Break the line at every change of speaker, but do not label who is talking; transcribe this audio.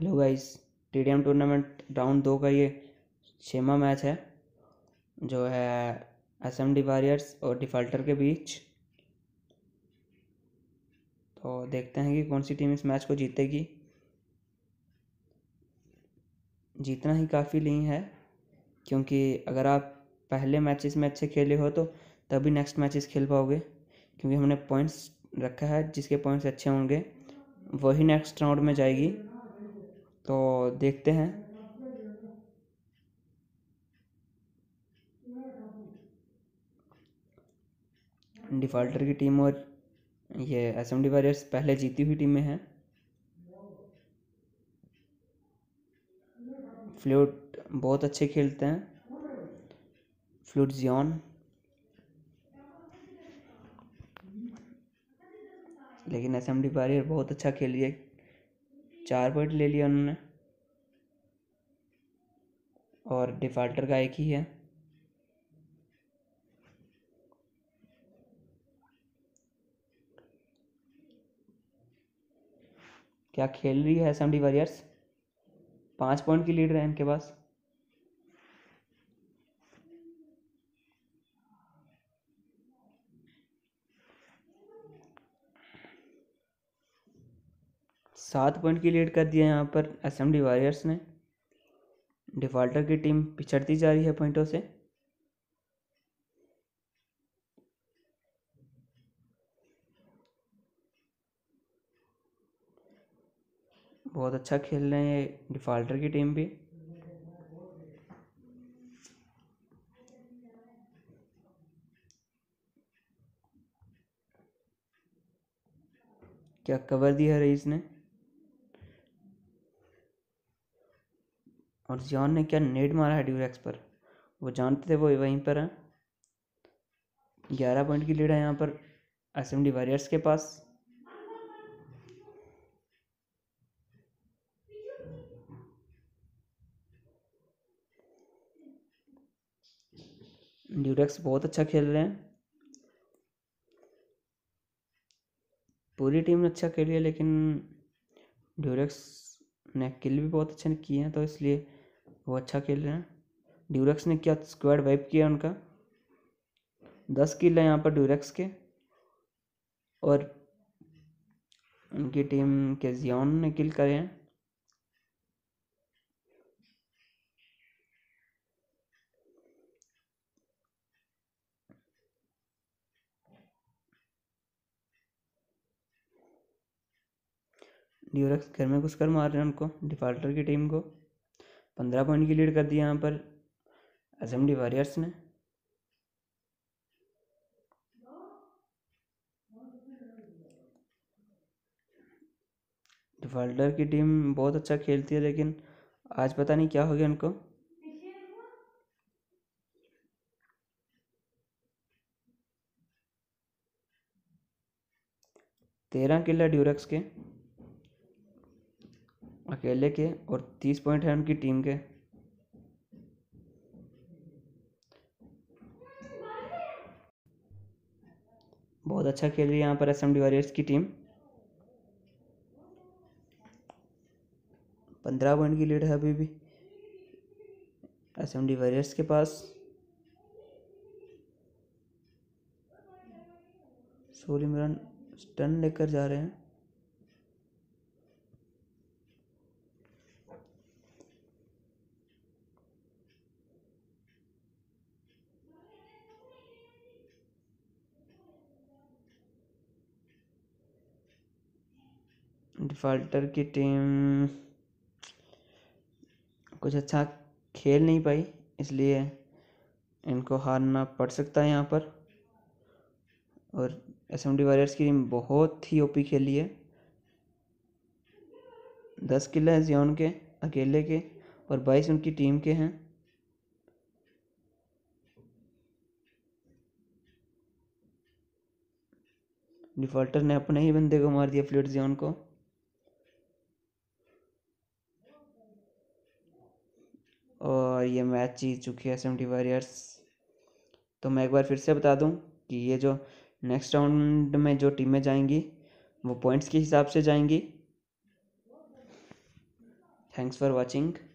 hello guys T tournament round दो का ये छमा मैच है जो है एस एम डी वॉरियर्स और डिफॉल्टर के बीच तो देखते हैं कि कौन सी टीम इस मैच को जीतेगी जीतना ही काफ़ी नहीं है क्योंकि अगर आप पहले मैचेस में अच्छे खेले हो तो तभी नेक्स्ट मैचेस खेल पाओगे क्योंकि हमने पॉइंट्स रखा है जिसके पॉइंट्स अच्छे होंगे वही नेक्स्ट राउंड में जाएगी तो देखते हैं डिफ़ाल्टर की टीम और ये एस एम डी वॉरियर्स पहले जीती हुई टीमें हैं फ्लूट बहुत अच्छे खेलते हैं फ्लूट जियॉन लेकिन एस एम डी वॉरियर बहुत अच्छा खेलिए चार पॉइंट ले लिया उन्होंने और डिफ़ाल्टर का एक ही है क्या खेल रही है डी वॉरियर्स पाँच पॉइंट की लीड है इनके पास सात पॉइंट की लीड कर दिया यहाँ पर डी वॉरियर्स ने डिफॉल्टर की टीम पिछड़ती जा रही है पॉइंटों से बहुत अच्छा खेल रहे हैं ये डिफॉल्टर की टीम भी क्या कवर दिया रईस ने और जॉन ने क्या नेट मारा है ड्यूरेक्स पर वो जानते थे वो वहीं पर हैं ग्यारह पॉइंट की लीड है यहाँ पर एस एम डी वॉरियर्स के पास ड्यूरेक्स बहुत अच्छा खेल रहे हैं पूरी टीम ने अच्छा खेली है लेकिन ड्यूरेक्स ने किल भी बहुत अच्छे किए हैं तो इसलिए वो अच्छा खेल रहे हैं ड्यूरेक्स ने क्या स्क्वाड वाइप किया उनका दस किल है यहाँ पर ड्यूरेक्स के और उनकी टीम के जियान ने किल करे हैं ड्यूरेक्स घर में घुस कर मार रहे हैं उनको डिफाल्टर की टीम को पंद्रह पॉइंट की लीड कर दी यहाँ पर असेंबली वॉरियर्स ने डिफॉल्टर की टीम बहुत अच्छा खेलती है लेकिन आज पता नहीं क्या हो गया उनको तेरह किला ड्यूरक्स के अकेले के और तीस पॉइंट है उनकी टीम के बहुत अच्छा खेल रही है यहाँ पर एस एम डी वॉरियर्स की टीम पंद्रह पॉइंट की लीड है अभी भी एस एम डी वॉरियर्स के पास सोलह स्टन लेकर जा रहे हैं डिफाल्टर की टीम कुछ अच्छा खेल नहीं पाई इसलिए इनको हारना पड़ सकता है यहाँ पर और एस एम डी वॉरियर्स की टीम बहुत ही ओपी खेली है दस किले हैं जियोन के अकेले के और बाईस उनकी टीम के हैं डिफॉल्टर ने अपने ही बंदे को मार दिया फ्लूट जियोन को और ये मैच जीत चुकी है सेवेंटी वॉरियर्स तो मैं एक बार फिर से बता दूं कि ये जो नेक्स्ट राउंड में जो टीमें जाएंगी वो पॉइंट्स के हिसाब से जाएंगी थैंक्स फॉर वॉचिंग